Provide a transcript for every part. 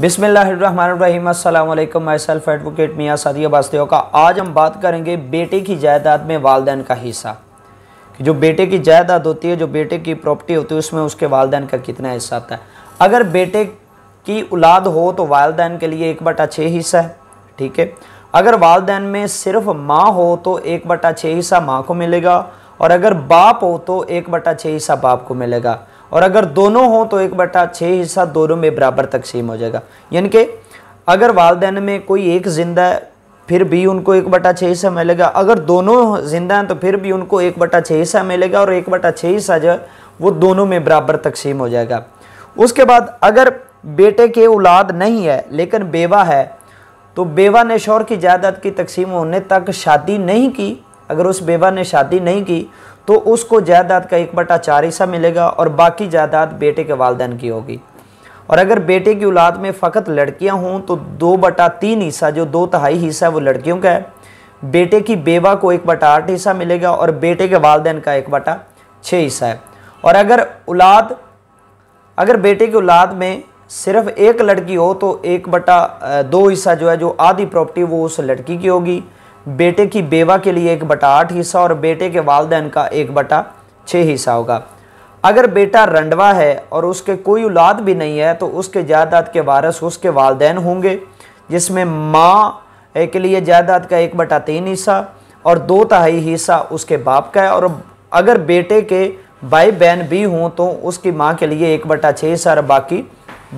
बिसमीम अल्लाम self advocate मियाँ सादिया बास्तियों का आज हम बात करेंगे बेटे की जायदाद में वालदेन का हिस्सा कि जो बेटे की जायदाद होती है जो बेटे की प्रॉपर्टी होती है उसमें उसके वालदेन का कितना हिस्सा आता है अगर बेटे की औलाद हो तो वालदेन के लिए एक बटा छः हिस्सा है ठीक है अगर वालदेन में सिर्फ माँ हो तो एक बटा छः हिस्सा माँ को मिलेगा और अगर बाप हो तो एक बटा छः हिस्सा बाप को मिलेगा और अगर दोनों हों तो एक बटा छः हिस्सा दोनों में बराबर तकसीम हो जाएगा यानी कि अगर वालदेन में कोई एक ज़िंदा है फिर भी उनको एक बटा छः हिस्सा मिलेगा अगर दोनों ज़िंदा हैं तो फिर भी उनको एक बटा छः हिस्सा मिलेगा और एक बटा छः हिस्सा जो है वो दोनों में बराबर तकसीम हो जाएगा उसके बाद अगर बेटे के औलाद नहीं है लेकिन बेवा है तो बेवा ने शौर की जायदाद की तकसीम होने तक शादी नहीं की अगर उस बेवा ने शादी नहीं की तो उसको जायदाद का एक बटा चार हिस्सा मिलेगा और बाकी जायदाद बेटे के वालदेन की होगी और अगर बेटे की औलाद में फ़कत लड़कियां हों तो दो बटा तीन हिस्सा जो दो तहाई हिस्सा है वो लड़कियों का है बेटे की बेवा को एक बटा आठ हिस्सा मिलेगा और बेटे के वालदेन का एक बटा छः हिस्सा है और अगर औलाद अगर बेटे की औलाद में सिर्फ एक लड़की हो तो एक बटा दो हिस्सा जो है जो आधी प्रॉपर्टी वो उस लड़की की होगी बेटे की बेवा के लिए एक बटा आठ हिस्सा और बेटे के वालदेन का एक बटा छः हिस्सा होगा अगर बेटा रंडवा है और उसके कोई औलाद भी नहीं है तो उसके जायदाद के वारस उसके वालदेन होंगे जिसमें माँ के लिए जायदाद का एक बटा तीन हिस्सा और दो तहाई हिस्सा उसके बाप का है और अगर बेटे के भाई बहन भी हों तो उसकी माँ के लिए एक बटा छः हिस्सा और बाकी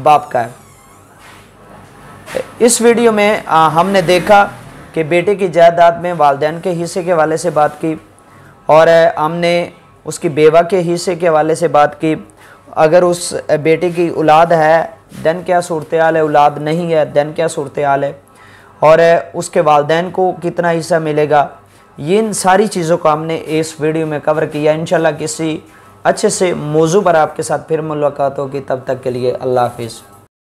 बाप का है इस वीडियो में आ, हमने देखा कि बेटे की जायदाद में वालदेन के हिस्से के हवाले से बात की और हमने उसकी बेवा के हिस्से के हवाले से बात की अगर उस बेटे की औलाद है दैन क्या सूरत आल है औलाद नहीं है दैन क्या सूरत आल है और उसके वालदेन को कितना हिस्सा मिलेगा ये इन सारी चीज़ों को हमने इस वीडियो में कवर किया इन किसी अच्छे से मौजू पर आपके साथ फिर मुलाकात होगी तब तक के लिए अल्लाह हाफिज़